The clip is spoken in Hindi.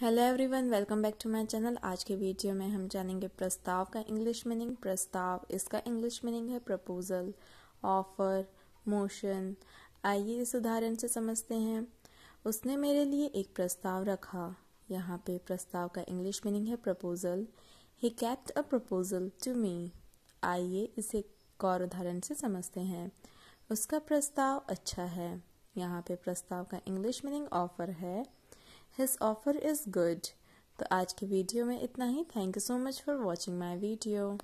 hello everyone welcome back to my channel आज के वीडियो में हम जानेंगे प्रस्ताव का इंग्लिश मीनिंग प्रस्ताव इसका इंग्लिश मीनिंग है प्रपोजल ऑफर मोशन आइए इस उदाहरण से समझते हैं उसने मेरे लिए एक प्रस्ताव रखा यहाँ पे प्रस्ताव का इंग्लिश मीनिंग है proposal he kept a proposal to me आइए इसे एक और उदाहरण से समझते हैं उसका प्रस्ताव अच्छा है यहाँ पे प्रस्ताव का इंग्लिश मीनिंग ऑफर है हिज ऑफर इज गुड तो आज की वीडियो में इतना ही thank you so much for watching my video